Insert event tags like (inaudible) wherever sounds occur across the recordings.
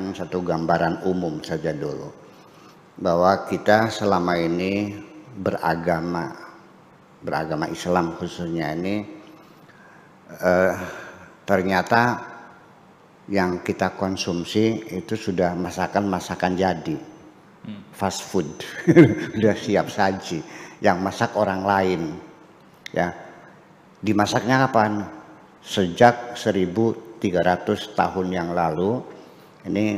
memberikan satu gambaran umum saja dulu bahwa kita selama ini beragama beragama Islam khususnya ini eh, ternyata yang kita konsumsi itu sudah masakan-masakan jadi hmm. fast food (laughs) sudah siap saji yang masak orang lain ya dimasaknya kapan sejak 1300 tahun yang lalu ini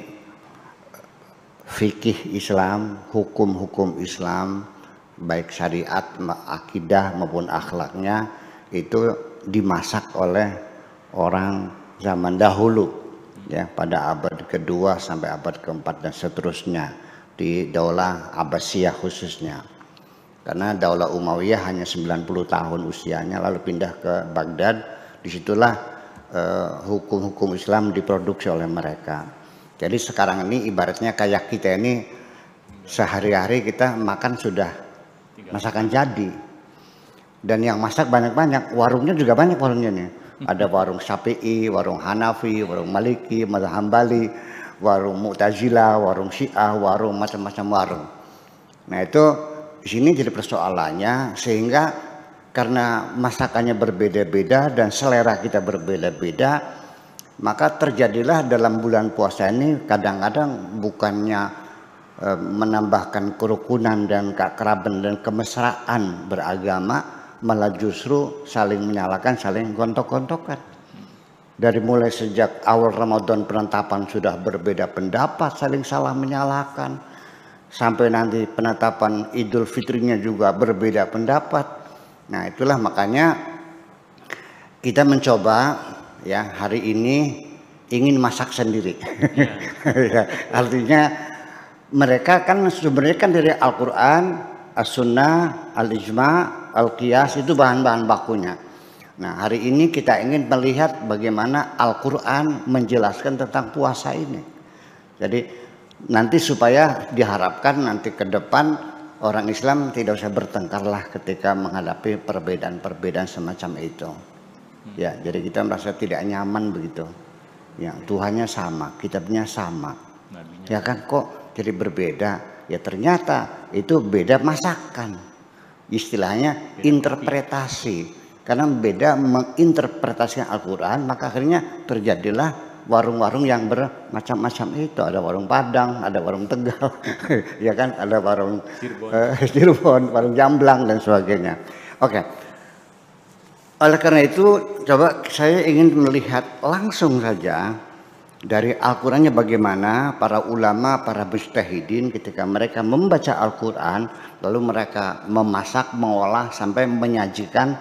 fikih Islam, hukum-hukum Islam, baik syariat, akidah maupun akhlaknya itu dimasak oleh orang zaman dahulu ya pada abad kedua sampai abad keempat dan seterusnya di daulah Abbasiyah khususnya karena daulah Umayyah hanya 90 tahun usianya lalu pindah ke Baghdad disitulah eh, hukum-hukum eh, Islam diproduksi oleh mereka jadi sekarang ini ibaratnya kayak kita ini sehari-hari kita makan sudah masakan jadi. Dan yang masak banyak-banyak, warungnya juga banyak warungnya nih. Hmm. Ada warung Syafi'i, warung Hanafi, warung Maliki, warung Hambali, warung Mu'tazila, warung Syiah, warung macam-macam warung. Nah itu di sini jadi persoalannya sehingga karena masakannya berbeda-beda dan selera kita berbeda-beda, maka terjadilah dalam bulan puasa ini kadang-kadang bukannya e, menambahkan kerukunan dan kerabat dan kemesraan beragama malah justru saling menyalahkan saling gontok-gontokan dari mulai sejak awal Ramadan penetapan sudah berbeda pendapat saling salah menyalahkan sampai nanti penetapan Idul Fitrinya juga berbeda pendapat nah itulah makanya kita mencoba ya hari ini ingin masak sendiri. (laughs) Ya. Artinya mereka kan sebenarnya kan dari Al-Qur'an, As-Sunnah, Al-Ijma, Al-Qiyas itu bahan-bahan bakunya. Nah, hari ini kita ingin melihat bagaimana Al-Qur'an menjelaskan tentang puasa ini. Jadi nanti supaya diharapkan nanti ke depan orang Islam tidak usah bertengkarlah ketika menghadapi perbedaan-perbedaan semacam itu. Hmm. Ya, jadi kita merasa tidak nyaman begitu. Ya, Tuhannya sama, kitabnya sama. Ya kan kok jadi berbeda? Ya ternyata itu beda masakan. Istilahnya interpretasi. Karena beda menginterpretasikan Al-Qur'an, maka akhirnya terjadilah warung-warung yang bermacam-macam eh, itu ada warung Padang, ada warung Tegal, (laughs) ya kan, ada warung Cirebon, uh, warung Jamblang dan sebagainya. Oke, okay. Oleh karena itu, coba saya ingin melihat langsung saja dari Al-Qur'annya bagaimana para ulama, para mustahidin ketika mereka membaca Al-Qur'an, lalu mereka memasak, mengolah sampai menyajikan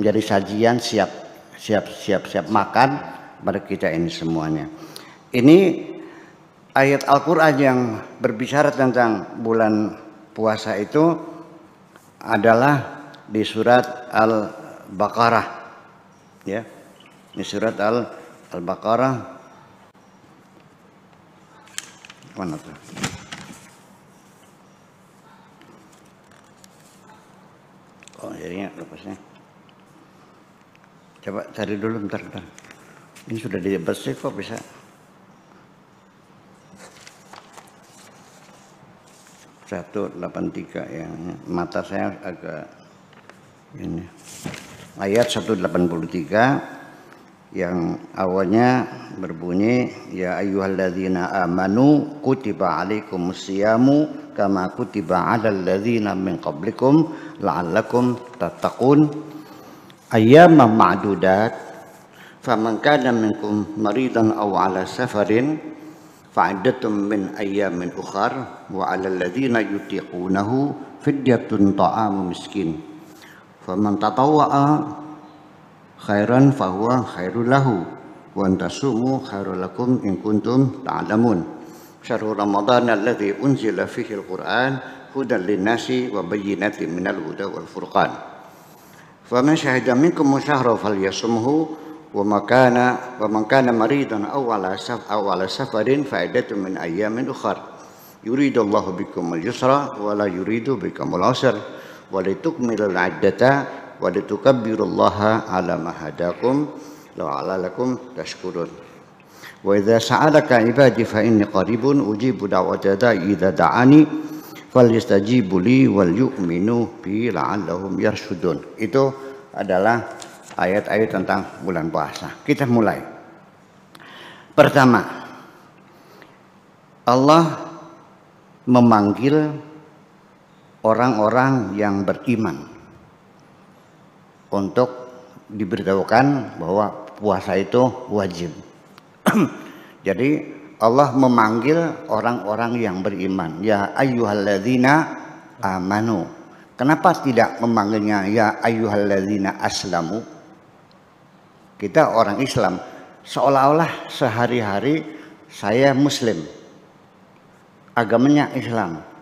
menjadi sajian siap siap siap siap makan pada kita ini semuanya. Ini ayat Al-Qur'an yang berbicara tentang bulan puasa itu adalah di surat Al Al-Baqarah ya ini surat Al Al-Baqarah mana tuh oh jadinya lepasnya coba cari dulu bentar bentar ini sudah bersih kok bisa satu delapan tiga ya mata saya agak ini ayat 183 yang awalnya berbunyi ya ayyuhalladzina amanu kutiba alaikumus siyamu kama kutiba alal ladzina min qablikum la'allakum tattaqun ayyaman ma'dudat faman kana minkum maridan aw ala safarin fa'iddatun min ayyamin ukhar wa alal ladzina yutiqunahu fidyatun ta'amu miskin faman khairan fahuwa khairul lahu wa antasumu khairul lakum in kuntum ta'lamun syahrul Ramadhan alladhi unzila fihi Quran, hudan linnasi wa bayyinatin minal huda wal furqan faman syahida minkum syahra yasumhu, wa makana wa man kana maridan aw ala saf aw ala safarin faidatun min ayyamin ukhra yuridu Allahu bikum al-yusra wa la yuridu bikum al-usra walitukmilul addata walitukabbirullaha ala ma hadakum la'alakum tashkurun wa idza sa'alaka ibadi fa inni qaribun ujibu da'wata da'i idza da'ani falyastajibu li wal yu'minu bi la'allahum yarshudun itu adalah ayat-ayat tentang bulan puasa kita mulai pertama Allah memanggil orang-orang yang beriman untuk diberitahukan bahwa puasa itu wajib. (clears throat) Jadi Allah memanggil orang-orang yang beriman. Ya ayyuhalladzina amanu. Kenapa tidak memanggilnya ya ayyuhalladzina aslamu? Kita orang Islam seolah-olah sehari-hari saya muslim. Agamanya Islam.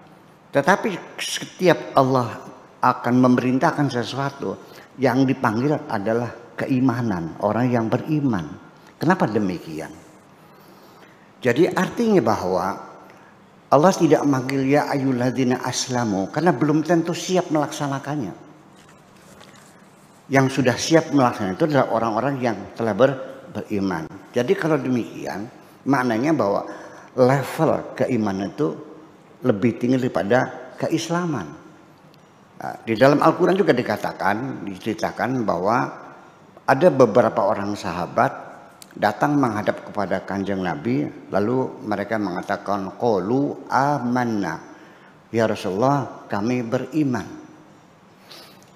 Tetapi setiap Allah akan memerintahkan sesuatu yang dipanggil adalah keimanan, orang yang beriman. Kenapa demikian? Jadi artinya bahwa Allah tidak manggil ya ayuladina aslamu karena belum tentu siap melaksanakannya. Yang sudah siap melaksanakan itu adalah orang-orang yang telah ber, beriman. Jadi kalau demikian maknanya bahwa level keimanan itu lebih tinggi daripada keislaman. Nah, di dalam Al-Quran juga dikatakan, diceritakan bahwa ada beberapa orang sahabat datang menghadap kepada kanjeng Nabi, lalu mereka mengatakan, Qolu amanna. Ya Rasulullah, kami beriman.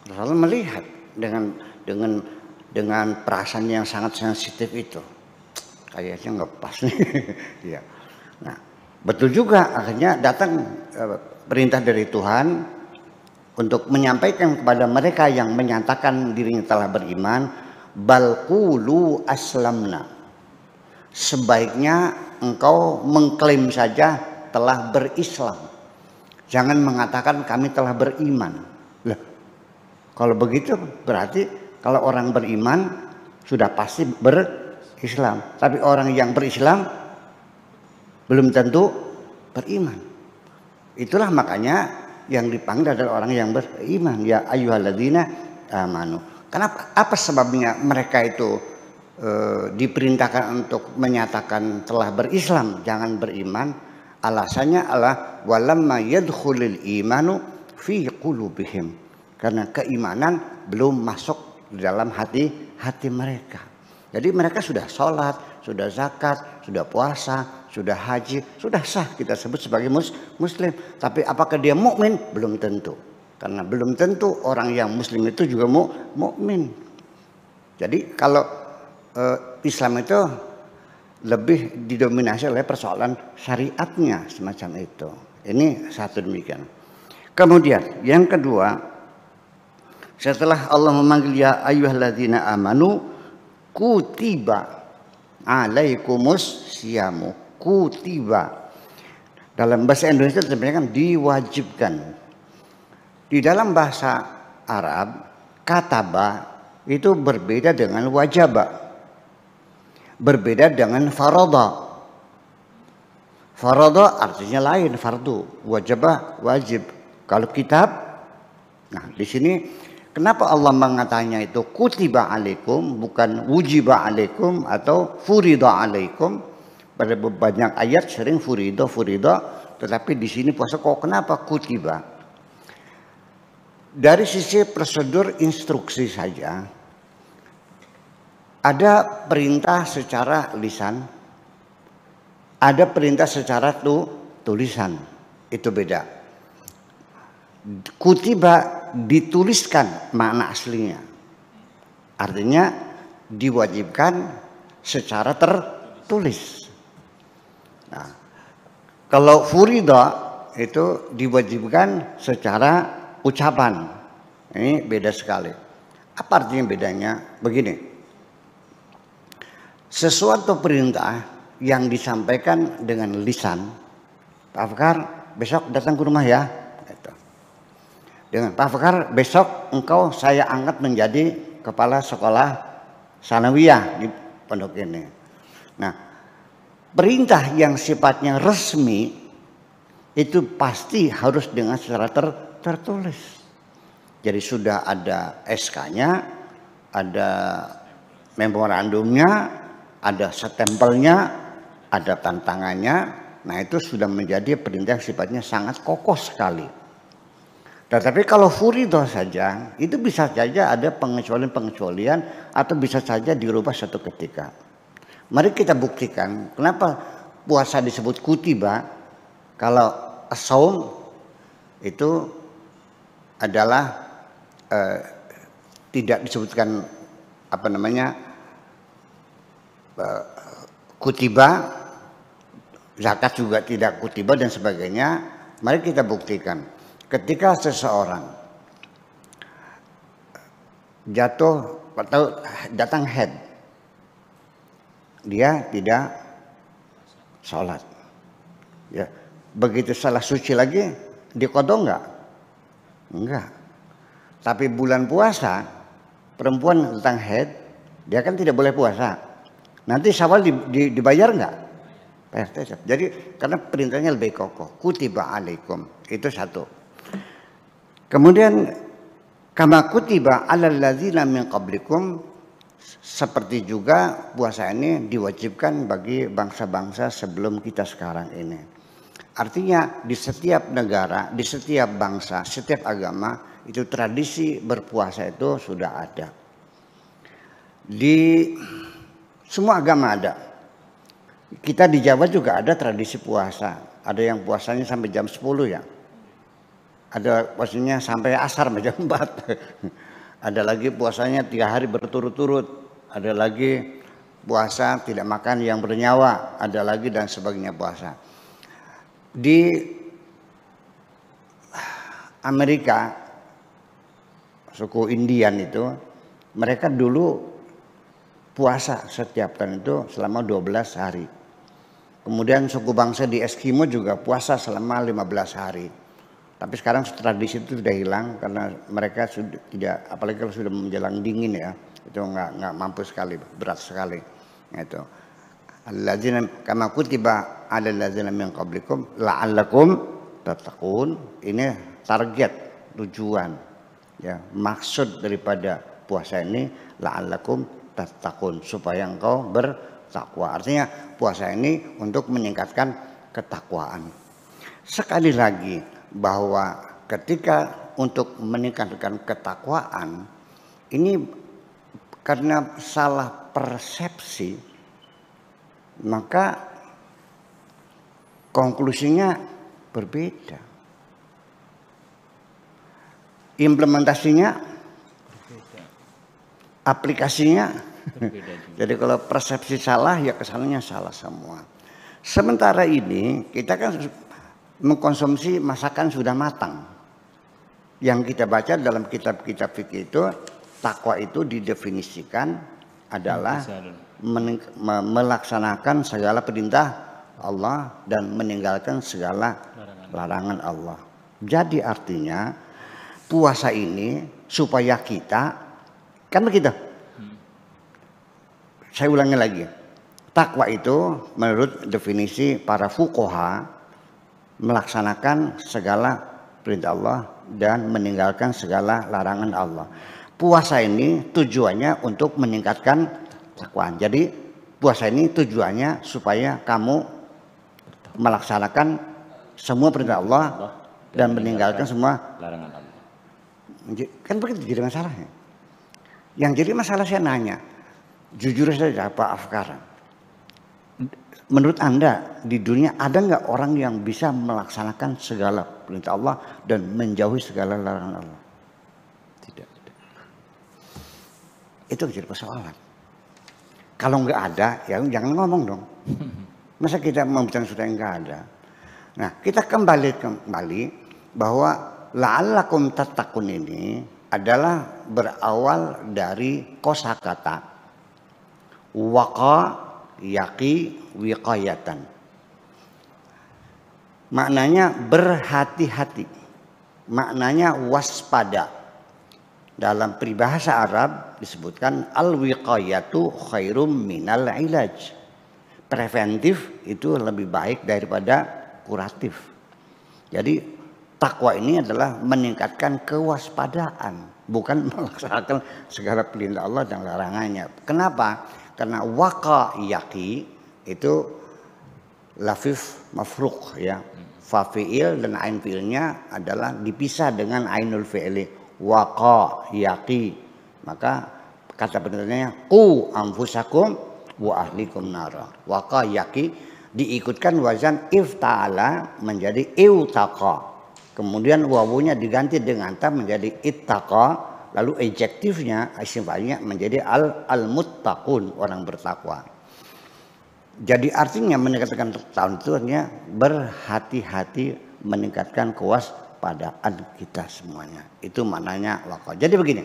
Rasulullah melihat dengan dengan dengan perasaan yang sangat sensitif itu. Kayaknya nggak pas nih. (laughs) ya. Nah, Betul juga akhirnya datang eh, perintah dari Tuhan untuk menyampaikan kepada mereka yang menyatakan dirinya telah beriman balqulu aslamna sebaiknya engkau mengklaim saja telah berislam jangan mengatakan kami telah beriman lah kalau begitu berarti kalau orang beriman sudah pasti berislam tapi orang yang berislam belum tentu beriman. Itulah makanya yang dipanggil adalah orang yang beriman ya ayyuhalladzina amanu. Kenapa apa sebabnya mereka itu e, diperintahkan untuk menyatakan telah berislam, jangan beriman? Alasannya adalah walamma yadkhulul imanu fi qulubihim. Karena keimanan belum masuk di dalam hati hati mereka. Jadi mereka sudah sholat, sudah zakat, sudah puasa, sudah haji, sudah sah kita sebut sebagai muslim. Tapi apakah dia mukmin? Belum tentu. Karena belum tentu orang yang muslim itu juga mukmin. Jadi kalau uh, Islam itu lebih didominasi oleh persoalan syariatnya semacam itu. Ini satu demikian. Kemudian yang kedua, setelah Allah memanggil ya ayyuhalladzina amanu kutiba alaikumus siyamu kutiba. Dalam bahasa Indonesia sebenarnya kan diwajibkan. Di dalam bahasa Arab kataba itu berbeda dengan wajaba. Berbeda dengan farada. Farada artinya lain fardu, Wajaba, wajib. Kalau kitab nah di sini Kenapa Allah mengatakannya itu kutiba alaikum bukan wujiba alaikum atau furida alaikum? pada banyak ayat sering furido furido tetapi di sini puasa kok kenapa kutiba dari sisi prosedur instruksi saja ada perintah secara lisan ada perintah secara tu, tulisan itu beda kutiba dituliskan makna aslinya artinya diwajibkan secara tertulis Nah, kalau furida itu diwajibkan secara ucapan. Ini beda sekali. Apa artinya bedanya? Begini. Sesuatu perintah yang disampaikan dengan lisan, Pak Fakar besok datang ke rumah ya. Gitu. Dengan Pak Fakar besok engkau saya angkat menjadi kepala sekolah sanawiyah di pondok ini. Nah, perintah yang sifatnya resmi itu pasti harus dengan secara ter tertulis. Jadi sudah ada SK-nya, ada memorandumnya, ada setempelnya, ada tantangannya. Nah itu sudah menjadi perintah yang sifatnya sangat kokoh sekali. Tetapi kalau furido saja, itu bisa saja ada pengecualian-pengecualian atau bisa saja dirubah satu ketika. Mari kita buktikan kenapa puasa disebut kutiba kalau asom itu adalah eh, tidak disebutkan apa namanya eh, kutiba zakat juga tidak kutiba dan sebagainya. Mari kita buktikan ketika seseorang jatuh atau datang head dia tidak sholat. Ya, begitu salah suci lagi dikodok nggak? Enggak. Tapi bulan puasa perempuan tentang head dia kan tidak boleh puasa. Nanti sawal di, di, dibayar nggak? Jadi karena perintahnya lebih kokoh. Kutiba alaikum itu satu. Kemudian kama kutiba alal ladzina min qablikum seperti juga puasa ini diwajibkan bagi bangsa-bangsa sebelum kita sekarang ini. Artinya di setiap negara, di setiap bangsa, setiap agama itu tradisi berpuasa itu sudah ada. Di semua agama ada. Kita di Jawa juga ada tradisi puasa. Ada yang puasanya sampai jam 10 ya. Ada puasanya sampai asar jam 4. (laughs) ada lagi puasanya tiga hari berturut-turut, ada lagi puasa tidak makan yang bernyawa, ada lagi dan sebagainya puasa. Di Amerika, suku Indian itu, mereka dulu puasa setiap tahun itu selama 12 hari. Kemudian suku bangsa di Eskimo juga puasa selama 15 hari. Tapi sekarang tradisi itu sudah hilang karena mereka sudah tidak apalagi kalau sudah menjelang dingin ya itu nggak nggak mampu sekali berat sekali itu. Alladzina kama kutiba ala alladzina min qablikum la'allakum tattaqun. Ini target tujuan ya maksud daripada puasa ini la'allakum tattaqun supaya engkau bertakwa. Artinya puasa ini untuk meningkatkan ketakwaan. Sekali lagi bahwa ketika untuk meningkatkan ketakwaan ini karena salah persepsi maka konklusinya berbeda. Implementasinya aplikasinya Jadi kalau persepsi salah ya kesannya salah semua. Sementara ini kita kan mengkonsumsi masakan sudah matang. Yang kita baca dalam kitab-kitab fikih itu takwa itu didefinisikan adalah melaksanakan segala perintah Allah dan meninggalkan segala larangan Allah. Jadi artinya puasa ini supaya kita kan begitu. Hmm. Saya ulangi lagi. Takwa itu menurut definisi para fukoha melaksanakan segala perintah Allah dan meninggalkan segala larangan Allah. Puasa ini tujuannya untuk meningkatkan takwaan. Jadi puasa ini tujuannya supaya kamu melaksanakan semua perintah Allah dan, meninggalkan semua larangan Allah. Kan begitu jadi masalahnya. Yang jadi masalah saya nanya, jujur saja Pak Afkar, Menurut Anda di dunia ada nggak orang yang bisa melaksanakan segala perintah Allah dan menjauhi segala larangan Allah? Tidak. tidak. Itu jadi persoalan. Kalau nggak ada, ya jangan ngomong dong. (laughs) Masa kita membicarakan sudah nggak ada? Nah, kita kembali kembali bahwa la'allakum tatakun ini adalah berawal dari kosakata waqa yaki wiqayatan. Maknanya berhati-hati. Maknanya waspada. Dalam peribahasa Arab disebutkan al-wiqayatu khairum minal ilaj. Preventif itu lebih baik daripada kuratif. Jadi takwa ini adalah meningkatkan kewaspadaan, bukan (laughs) melaksanakan segala perintah Allah dan larangannya. Kenapa? karena waka yaki itu lafif mafruk ya fafiil dan ain fiilnya adalah dipisah dengan ainul fiili waka yaki maka kata penelitiannya ku amfusakum wa ahlikum nara waka yaki diikutkan wazan ifta'ala menjadi iutaka kemudian wawunya diganti dengan ta menjadi ittaka Lalu adjektifnya isim fa'ilnya menjadi al al muttaqun orang bertakwa. Jadi artinya meningkatkan tahun itu artinya berhati-hati meningkatkan kuas kewaspadaan kita semuanya. Itu maknanya wakaf. Jadi begini.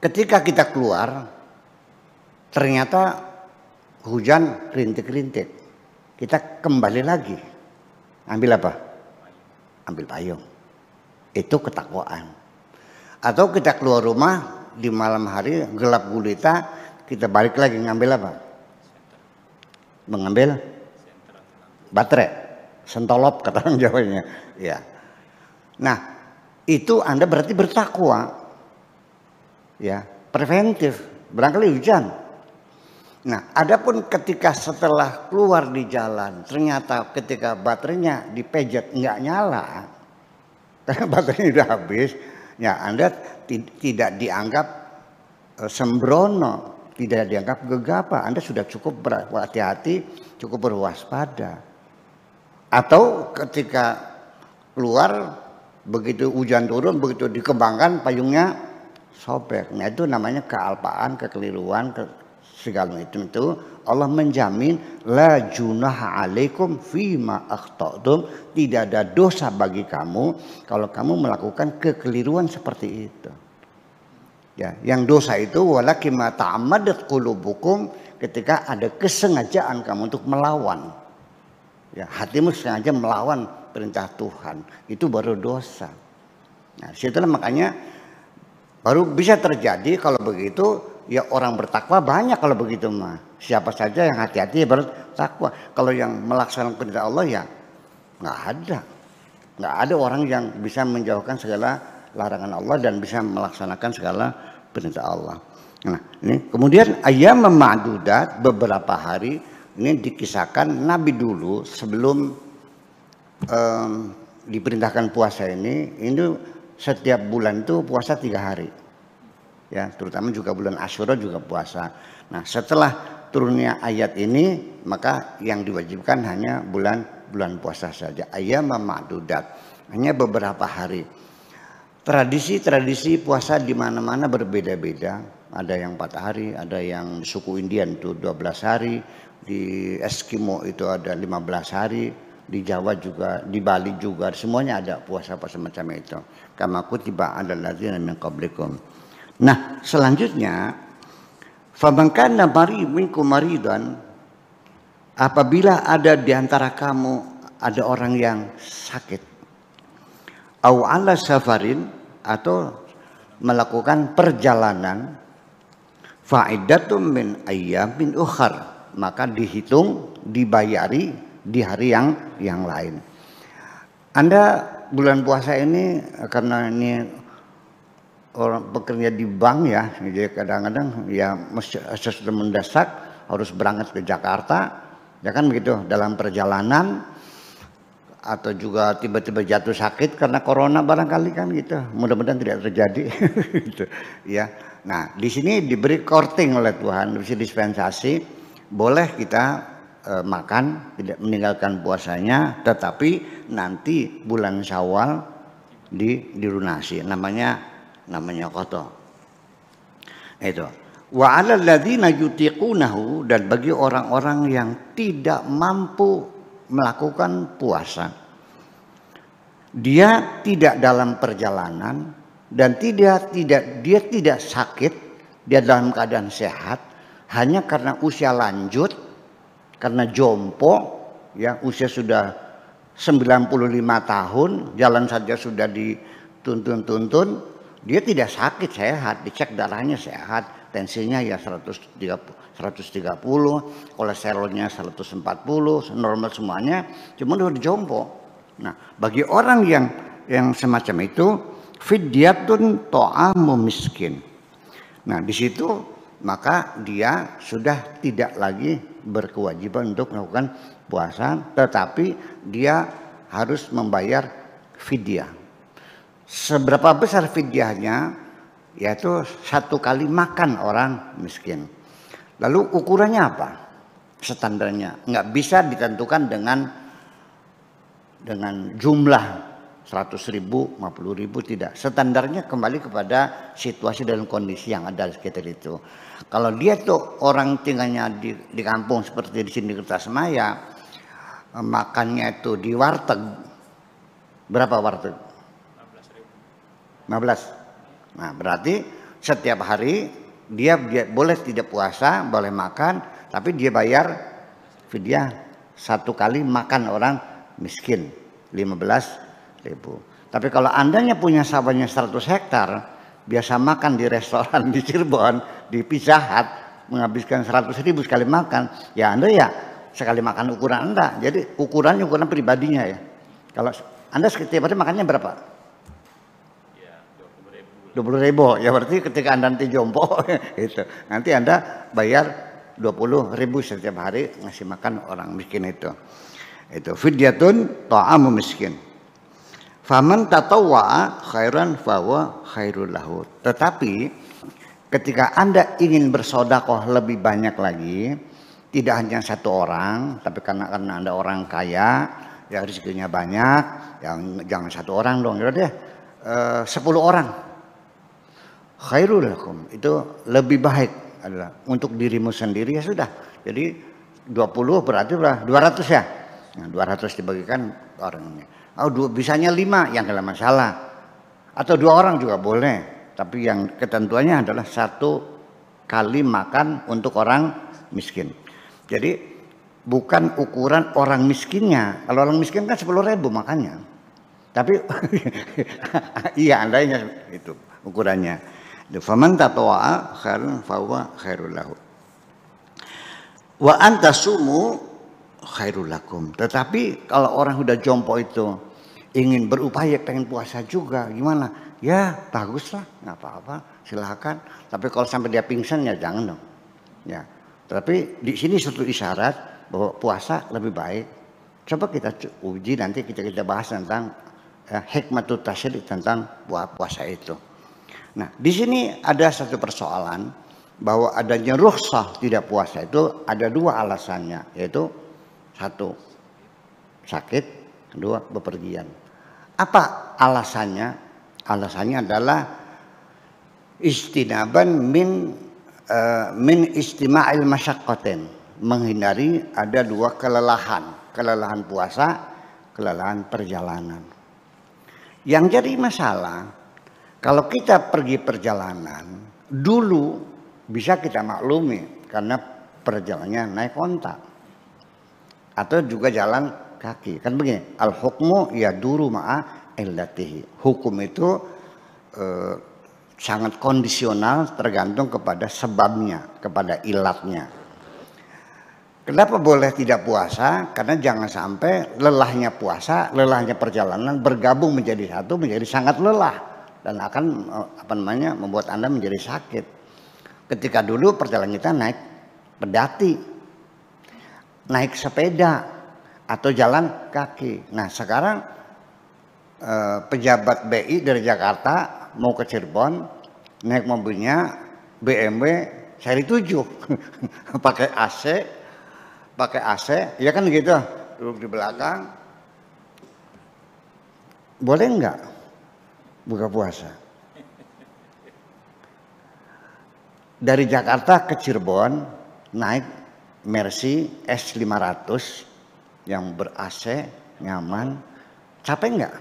Ketika kita keluar ternyata hujan rintik-rintik. Kita kembali lagi. Ambil apa? Ambil payung. Itu ketakwaan. Atau kita keluar rumah di malam hari gelap gulita, kita balik lagi ngambil apa? Mengambil baterai, sentolop (laughs) kata orang Jawanya. Ya. Nah, itu Anda berarti bertakwa. Ya, preventif, barangkali hujan. Nah, adapun ketika setelah keluar di jalan, ternyata ketika baterainya dipejet nggak nyala, karena (laughs) baterainya udah habis, Ya Anda tidak dianggap e, sembrono, tidak dianggap gegabah. Anda sudah cukup berhati-hati, cukup berwaspada. Atau ketika keluar begitu hujan turun, begitu dikembangkan payungnya sobek. Nah itu namanya kealpaan, kekeliruan, ke segala macam itu Allah menjamin la junah alaikum fima akhtadum tidak ada dosa bagi kamu kalau kamu melakukan kekeliruan seperti itu. Ya, yang dosa itu walakin ma ta'ammadat qulubukum ketika ada kesengajaan kamu untuk melawan. Ya, hatimu sengaja melawan perintah Tuhan, itu baru dosa. Nah, situlah makanya baru bisa terjadi kalau begitu ya orang bertakwa banyak kalau begitu mah. Siapa saja yang hati-hati ya bertakwa. Kalau yang melaksanakan perintah Allah ya nggak ada. Nggak ada orang yang bisa menjauhkan segala larangan Allah dan bisa melaksanakan segala perintah Allah. Nah, ini kemudian ayam memadudat beberapa hari ini dikisahkan Nabi dulu sebelum um, diperintahkan puasa ini, ini setiap bulan itu puasa tiga hari ya terutama juga bulan Ashura juga puasa. Nah, setelah turunnya ayat ini maka yang diwajibkan hanya bulan bulan puasa saja ayam ma'dudat hanya beberapa hari. Tradisi-tradisi puasa di mana-mana berbeda-beda. Ada yang empat hari, ada yang suku Indian itu 12 hari, di Eskimo itu ada 15 hari, di Jawa juga, di Bali juga, semuanya ada puasa-puasa semacam itu. Kamaku tiba ada yang min qablikum. Nah, selanjutnya fabangkana mari minkum maridan apabila ada di antara kamu ada orang yang sakit au ala safarin atau melakukan perjalanan fa'idatum min ayyamin ukhar maka dihitung dibayari di hari yang yang lain. Anda bulan puasa ini karena ini orang bekerja di bank ya, jadi kadang-kadang ya sesuatu mendesak harus berangkat ke Jakarta, ya kan begitu dalam perjalanan atau juga tiba-tiba jatuh sakit karena corona barangkali kan gitu. Mudah-mudahan tidak terjadi. (laughs) gitu. Ya. Nah, di sini diberi korting oleh Tuhan, diberi dispensasi, boleh kita e, makan, tidak meninggalkan puasanya, tetapi nanti bulan Syawal di dirunasi. Namanya namanya koto Itu. Wa 'alal ladzina yutiqunahu dan bagi orang-orang yang tidak mampu melakukan puasa. Dia tidak dalam perjalanan dan tidak tidak dia tidak sakit, dia dalam keadaan sehat hanya karena usia lanjut, karena jompo ya usia sudah 95 tahun, jalan saja sudah dituntun-tuntun, dia tidak sakit, sehat, dicek darahnya sehat, tensinya ya 130, 130, kolesterolnya 140, normal semuanya, cuma udah jompo. Nah, bagi orang yang yang semacam itu, fidyatun to'amu miskin. Nah, di situ maka dia sudah tidak lagi berkewajiban untuk melakukan puasa, tetapi dia harus membayar fidyah seberapa besar fidyahnya yaitu satu kali makan orang miskin. Lalu ukurannya apa? Standarnya nggak bisa ditentukan dengan dengan jumlah 100 ribu, 50 ribu tidak. Standarnya kembali kepada situasi dan kondisi yang ada di sekitar itu. Kalau dia tuh orang tinggalnya di, di kampung seperti di sini Kertas ya makannya itu di warteg. Berapa warteg? 15. Nah, berarti setiap hari dia, boleh tidak puasa, boleh makan, tapi dia bayar fidyah satu kali makan orang miskin 15 ribu. Tapi kalau andanya punya sawahnya 100 hektar, biasa makan di restoran di Cirebon, di Pizza Hut, menghabiskan 100 ribu sekali makan, ya Anda ya sekali makan ukuran Anda. Jadi ukurannya ukuran pribadinya ya. Kalau Anda setiap hari makannya berapa? 20 ribu ya berarti ketika anda nanti jompo (laughs) itu nanti anda bayar 20 ribu setiap hari ngasih makan orang miskin itu itu fidyatun ta'amu miskin faman tatawa khairan fawa khairul lahu tetapi ketika anda ingin bersodakoh lebih banyak lagi tidak hanya satu orang tapi karena karena anda orang kaya ya rezekinya banyak yang jangan satu orang dong ya deh eh, sepuluh orang khairul lakum itu lebih baik adalah untuk dirimu sendiri ya sudah. Jadi 20 berarti berapa? 200 ya. Nah, 200 dibagikan orangnya. Oh, dua, bisanya 5 yang dalam masalah. Atau dua orang juga boleh, tapi yang ketentuannya adalah satu kali makan untuk orang miskin. Jadi bukan ukuran orang miskinnya. Kalau orang miskin kan sepuluh ribu makannya Tapi (laughs) iya andainya itu ukurannya. Faman tatwa'a khairun fawa khairul lahu. Wa anta sumu khairul lakum. Tetapi kalau orang sudah jompo itu ingin berupaya pengen puasa juga gimana? Ya baguslah, nggak apa-apa, silahkan. Tapi kalau sampai dia pingsan ya jangan dong. Ya. Tapi di sini suatu isyarat bahwa puasa lebih baik. Coba kita uji nanti kita kita bahas tentang ya, eh, hikmatut tasyirik tentang puasa itu. Nah, di sini ada satu persoalan bahwa adanya rukhsah tidak puasa itu ada dua alasannya, yaitu satu sakit, kedua bepergian. Apa alasannya? Alasannya adalah istinaban min uh, min istima'il masyakoten menghindari ada dua kelelahan, kelelahan puasa, kelelahan perjalanan. Yang jadi masalah kalau kita pergi perjalanan, dulu bisa kita maklumi karena perjalanannya naik kontak. Atau juga jalan kaki. Kan begini, al-hukmu ya duru ma'a illatihi. Hukum itu e, sangat kondisional tergantung kepada sebabnya, kepada ilatnya. Kenapa boleh tidak puasa? Karena jangan sampai lelahnya puasa, lelahnya perjalanan bergabung menjadi satu, menjadi sangat lelah dan akan eh, apa namanya membuat anda menjadi sakit. Ketika dulu perjalanan kita naik pedati, naik sepeda atau jalan kaki. Nah sekarang eh, pejabat BI dari Jakarta mau ke Cirebon naik mobilnya BMW seri tujuh, (laughs) pakai AC pakai AC ya kan gitu duduk di belakang boleh nggak buka puasa. Dari Jakarta ke Cirebon naik Mercy S500 yang ber AC, nyaman. Capek nggak?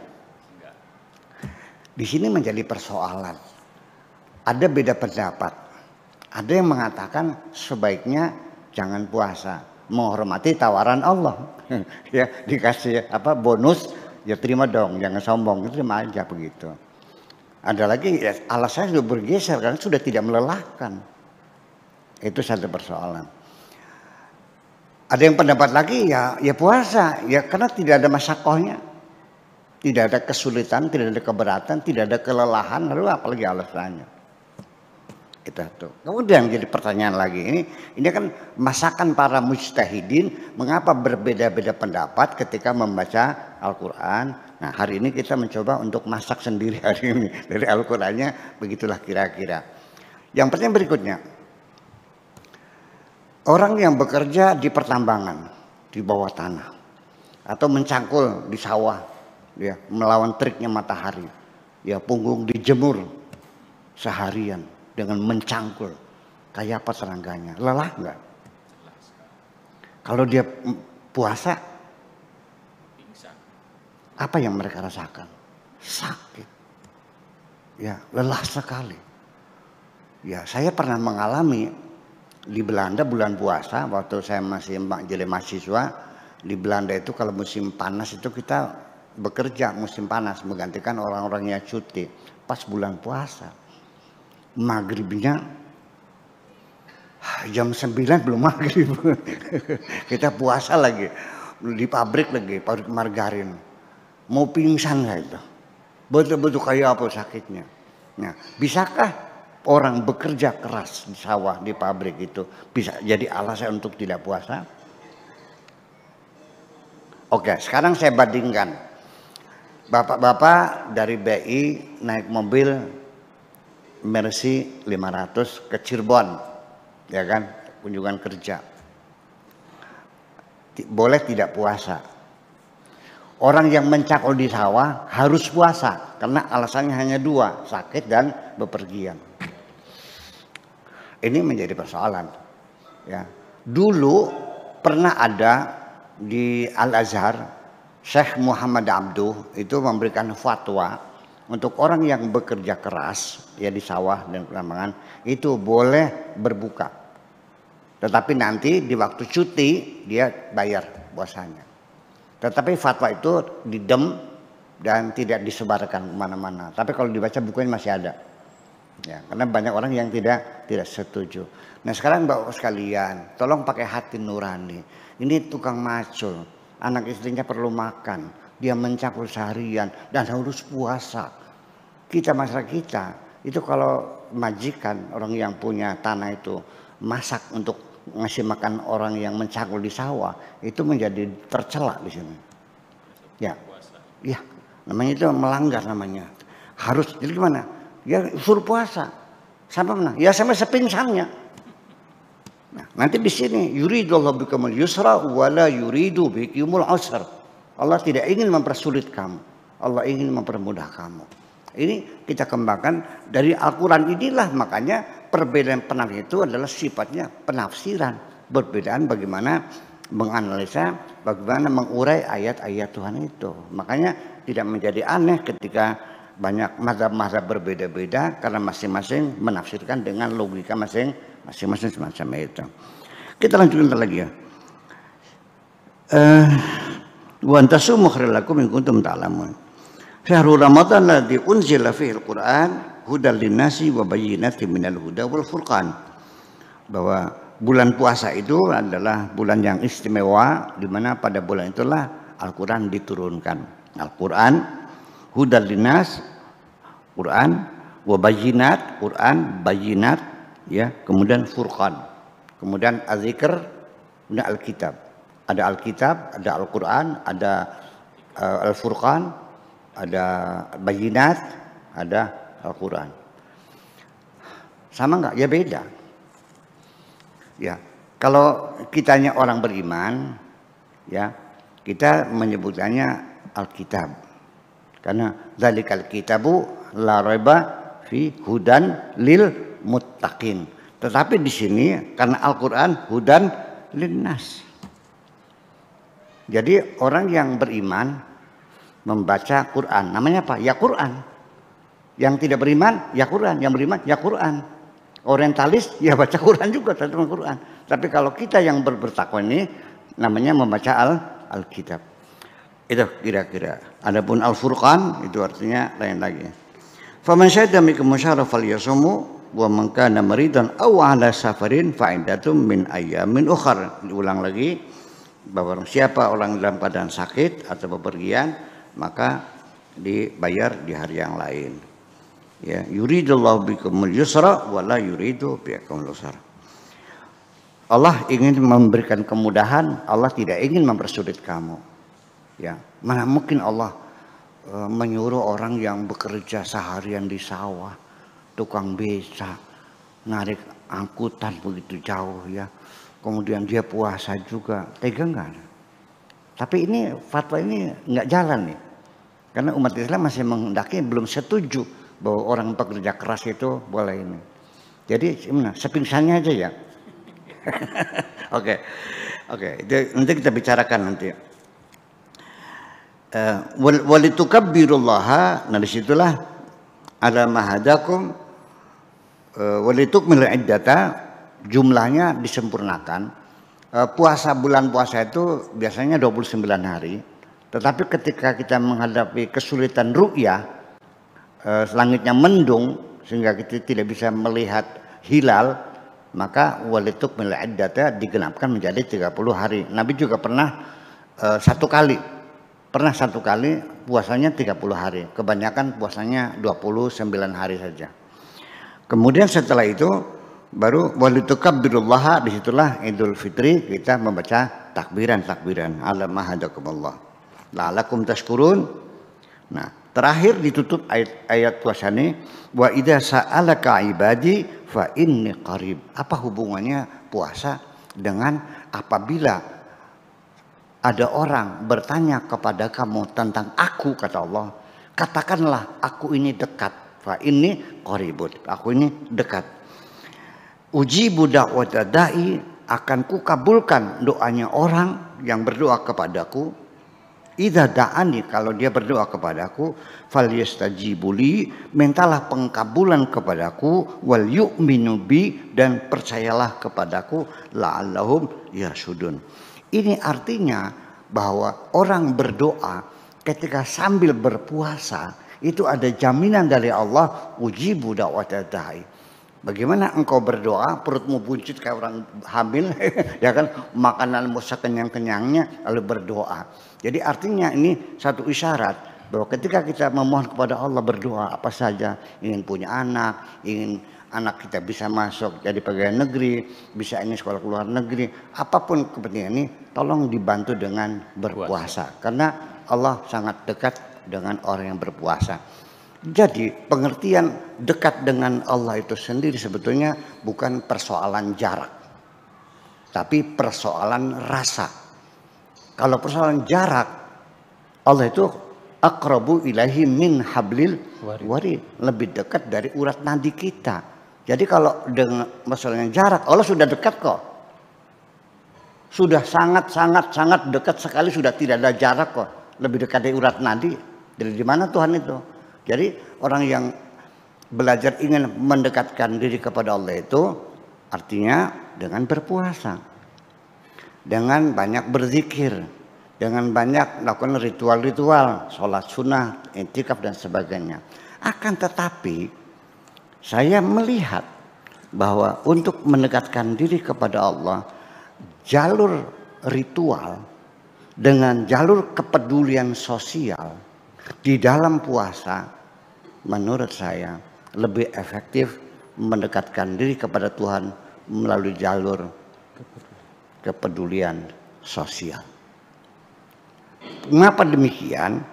Di sini menjadi persoalan. Ada beda pendapat. Ada yang mengatakan sebaiknya jangan puasa, menghormati tawaran Allah. (laughs) ya dikasih apa bonus ya terima dong, jangan sombong, terima aja begitu. Ada lagi ya, alas saya sudah bergeser karena sudah tidak melelahkan. Itu satu persoalan. Ada yang pendapat lagi ya ya puasa ya karena tidak ada masakohnya. Tidak ada kesulitan, tidak ada keberatan, tidak ada kelelahan, lalu apalagi alasannya itu tuh. Kemudian jadi pertanyaan lagi ini, ini kan masakan para mujtahidin mengapa berbeda-beda pendapat ketika membaca Al-Qur'an Nah hari ini kita mencoba untuk masak sendiri hari ini dari Al-Qurannya begitulah kira-kira. Yang penting berikutnya orang yang bekerja di pertambangan di bawah tanah atau mencangkul di sawah ya melawan triknya matahari ya punggung dijemur seharian dengan mencangkul kayak apa serangganya lelah nggak kalau dia puasa apa yang mereka rasakan? Sakit. Ya, lelah sekali. Ya, saya pernah mengalami di Belanda bulan puasa waktu saya masih jadi mahasiswa di Belanda itu kalau musim panas itu kita bekerja musim panas menggantikan orang-orang yang cuti pas bulan puasa maghribnya jam 9 belum maghrib (laughs) kita puasa lagi di pabrik lagi pabrik margarin mau pingsan saya itu. Betul-betul kayak apa sakitnya. Nah, bisakah orang bekerja keras di sawah, di pabrik itu bisa jadi alasan untuk tidak puasa? Oke, sekarang saya bandingkan. Bapak-bapak dari BI naik mobil Mercy 500 ke Cirebon, ya kan, kunjungan kerja. Boleh tidak puasa, Orang yang mencakul di sawah harus puasa karena alasannya hanya dua, sakit dan bepergian. Ini menjadi persoalan. Ya. Dulu pernah ada di Al-Azhar Syekh Muhammad Abduh itu memberikan fatwa untuk orang yang bekerja keras ya di sawah dan pertambangan itu boleh berbuka. Tetapi nanti di waktu cuti dia bayar puasanya. Tetapi fatwa itu didem dan tidak disebarkan kemana-mana. Tapi kalau dibaca bukunya masih ada. Ya, karena banyak orang yang tidak tidak setuju. Nah sekarang bawa sekalian, tolong pakai hati nurani. Ini tukang macul, anak istrinya perlu makan, dia mencakup seharian dan harus puasa. Kita masyarakat kita itu kalau majikan orang yang punya tanah itu masak untuk ngasih makan orang yang mencakul di sawah itu menjadi tercela di sini. Ya, ya, namanya itu melanggar namanya. Harus jadi gimana? Ya suruh puasa sampai mana? Ya sampai sepingsannya. Nah, nanti di sini yuridullah bikumul yusra wala yuridu bikumul usra. Allah tidak ingin mempersulit kamu. Allah ingin mempermudah kamu. Ini kita kembangkan dari Al-Quran inilah makanya perbedaan penafsir itu adalah sifatnya penafsiran. Perbedaan bagaimana menganalisa, bagaimana mengurai ayat-ayat Tuhan itu. Makanya tidak menjadi aneh ketika banyak mazhab-mazhab berbeda-beda karena masing-masing menafsirkan dengan logika masing, masing semacam itu. Kita lanjutkan lagi ya. Eh, semua antasumu khairalakum untuk kuntum Syahrul Ramadan ladzi unzila fihi quran hudal linnasi wa bayyinatin minal huda wal furqan. Bahwa bulan puasa itu adalah bulan yang istimewa di mana pada bulan itulah Al-Qur'an diturunkan. Al-Qur'an hudal linnas Quran wa bayyinat Quran bayyinat ya kemudian furqan kemudian azikr kemudian alkitab ada alkitab ada Al-Qur'an ada uh, eh, al Furkan ada bayinat, ada Al-Quran. Sama enggak? Ya beda. Ya, kalau kitanya orang beriman, ya kita menyebutannya Alkitab. Karena zalikal kitabu la Reba fi hudan lil muttaqin. Tetapi di sini karena Al-Qur'an hudan nas. Jadi orang yang beriman membaca Quran. Namanya apa? Ya Quran. Yang tidak beriman, ya Quran. Yang beriman, ya Quran. Orientalis, ya baca Quran juga, tentang Quran. Tapi kalau kita yang bertakwa ini, namanya membaca Al Alkitab. Itu kira-kira. Adapun Al-Furqan, itu artinya lain lagi. Faman syahida mikum musyaraf fal yasumu wa mengkana meridan awa ala safarin min iddatum min ukhar. Diulang lagi bahwa siapa orang dalam keadaan sakit atau bepergian maka dibayar di hari yang lain. Ya, yuridullahu bikumul yusra wala yuridu bikumul usra. Allah ingin memberikan kemudahan, Allah tidak ingin mempersulit kamu. Ya, mana mungkin Allah e, menyuruh orang yang bekerja seharian di sawah, tukang beca, narik angkutan begitu jauh ya. Kemudian dia puasa juga, tega enggak? Tapi ini fatwa ini nggak jalan nih karena umat Islam masih menghendaki belum setuju bahwa orang pekerja keras itu boleh ini. Jadi gimana? Sepingsannya aja ya. (laughs) Oke, oke. Okay. Nanti kita bicarakan nanti. Eh, Walitukabbirullaha, nah disitulah ada mahadakum eh, walituk iddata jumlahnya disempurnakan. Eh, puasa bulan puasa itu biasanya 29 hari tetapi ketika kita menghadapi kesulitan ru'yah, eh, langitnya mendung sehingga kita tidak bisa melihat hilal, maka walituk mil'iddatnya digenapkan menjadi 30 hari. Nabi juga pernah eh, satu kali pernah satu kali puasanya 30 hari. Kebanyakan puasanya 29 hari saja. Kemudian setelah itu baru walitukabbirullah disitulah Idul Fitri kita membaca takbiran-takbiran. Alamahadakumullah lalakum tashkurun. Nah, terakhir ditutup ayat ayat puasanya wa idza sa'alaka ibadi fa inni qarib. Apa hubungannya puasa dengan apabila ada orang bertanya kepada kamu tentang aku kata Allah, katakanlah aku ini dekat. Fa ini qaribun. Aku ini dekat. Uji budak wadadai akan kukabulkan doanya orang yang berdoa kepadaku Ida da'ani kalau dia berdoa kepadaku fal yastajibuli mintalah pengkabulan kepadaku wal yu'minu bi dan percayalah kepadaku la'allahum yasudun. Ini artinya bahwa orang berdoa ketika sambil berpuasa itu ada jaminan dari Allah ujibu da'wat da'i. Bagaimana engkau berdoa perutmu buncit kayak orang hamil (laughs) ya kan makananmu sekenyang-kenyangnya lalu berdoa. Jadi artinya ini satu isyarat bahwa ketika kita memohon kepada Allah berdoa apa saja, ingin punya anak, ingin anak kita bisa masuk jadi pegawai negeri, bisa ini sekolah luar negeri, apapun kepentingan ini tolong dibantu dengan berpuasa karena Allah sangat dekat dengan orang yang berpuasa. Jadi pengertian dekat dengan Allah itu sendiri sebetulnya bukan persoalan jarak. Tapi persoalan rasa kalau persoalan jarak, Allah itu akrabu ilahi min hablil warid. Lebih dekat dari urat nadi kita. Jadi kalau dengan masalahnya jarak, Allah sudah dekat kok. Sudah sangat-sangat-sangat dekat sekali, sudah tidak ada jarak kok. Lebih dekat dari urat nadi. Dari di mana Tuhan itu? Jadi orang yang belajar ingin mendekatkan diri kepada Allah itu artinya dengan berpuasa dengan banyak berzikir, dengan banyak melakukan ritual-ritual, sholat sunnah, intikaf dan sebagainya. Akan tetapi saya melihat bahwa untuk mendekatkan diri kepada Allah, jalur ritual dengan jalur kepedulian sosial di dalam puasa menurut saya lebih efektif mendekatkan diri kepada Tuhan melalui jalur kepedulian sosial. Mengapa demikian?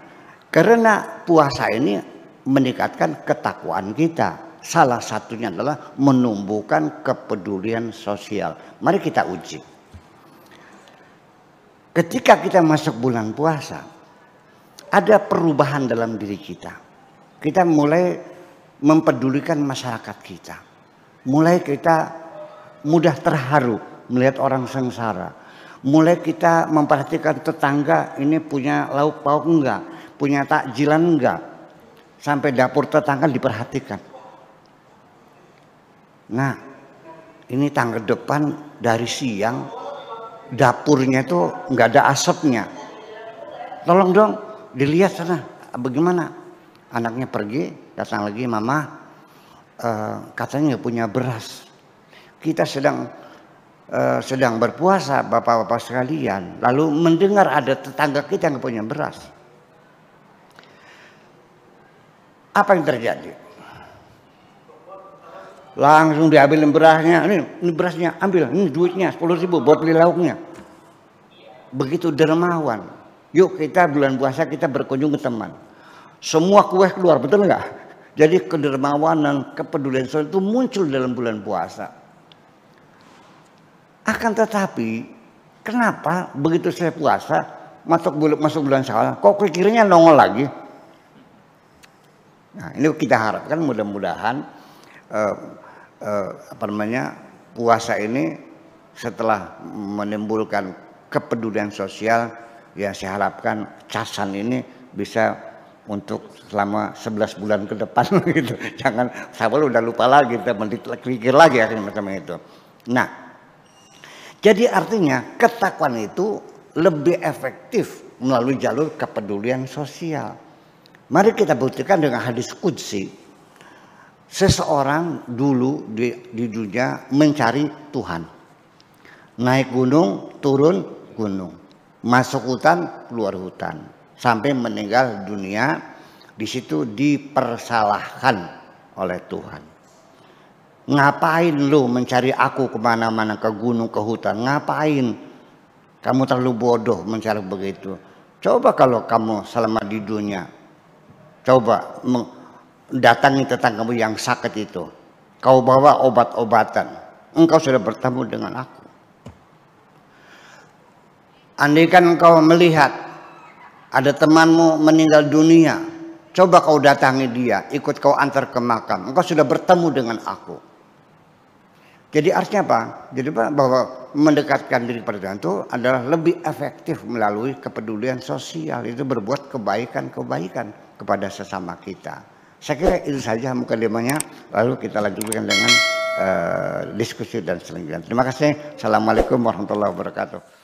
Karena puasa ini meningkatkan ketakwaan kita. Salah satunya adalah menumbuhkan kepedulian sosial. Mari kita uji. Ketika kita masuk bulan puasa, ada perubahan dalam diri kita. Kita mulai mempedulikan masyarakat kita. Mulai kita mudah terharu melihat orang sengsara. Mulai kita memperhatikan tetangga ini punya lauk pauk enggak, punya takjilan enggak. Sampai dapur tetangga diperhatikan. Nah, ini tangga depan dari siang dapurnya itu enggak ada asapnya. Tolong dong dilihat sana bagaimana anaknya pergi datang lagi mama uh, katanya punya beras kita sedang Eh, sedang berpuasa bapak-bapak sekalian lalu mendengar ada tetangga kita yang punya beras apa yang terjadi langsung diambil berasnya ini, ini berasnya ambil ini duitnya 10 ribu buat beli lauknya begitu dermawan yuk kita bulan puasa kita berkunjung ke teman semua kue keluar betul nggak jadi kedermawanan kepedulian itu muncul dalam bulan puasa akan tetapi kenapa begitu saya puasa masuk bulan masuk bulan syawal kok pikirannya nongol lagi? Nah ini kita harapkan mudah-mudahan uh, uh, apa namanya puasa ini setelah menimbulkan kepedulian sosial ya saya harapkan casan ini bisa untuk selama 11 bulan ke depan (laughs) gitu. Jangan sabar udah lupa lagi, kita menit lagi akhirnya macam itu. Nah, jadi artinya ketakuan itu lebih efektif melalui jalur kepedulian sosial. Mari kita buktikan dengan hadis kudsi. Seseorang dulu di, di dunia mencari Tuhan. Naik gunung, turun gunung. Masuk hutan, keluar hutan. Sampai meninggal dunia, di situ dipersalahkan oleh Tuhan. Ngapain lu mencari aku kemana-mana ke gunung ke hutan? Ngapain? Kamu terlalu bodoh mencari begitu. Coba kalau kamu selama di dunia, coba datangi tetanggamu yang sakit itu. Kau bawa obat-obatan. Engkau sudah bertemu dengan aku. Andaikan engkau melihat ada temanmu meninggal dunia, coba kau datangi dia, ikut kau antar ke makam. Engkau sudah bertemu dengan aku. Jadi artinya apa? Jadi bahwa mendekatkan diri kepada Tuhan itu adalah lebih efektif melalui kepedulian sosial. Itu berbuat kebaikan-kebaikan kepada sesama kita. Saya kira itu saja mukadimahnya. Lalu kita lanjutkan dengan uh, diskusi dan selanjutnya. Terima kasih. Assalamualaikum warahmatullahi wabarakatuh.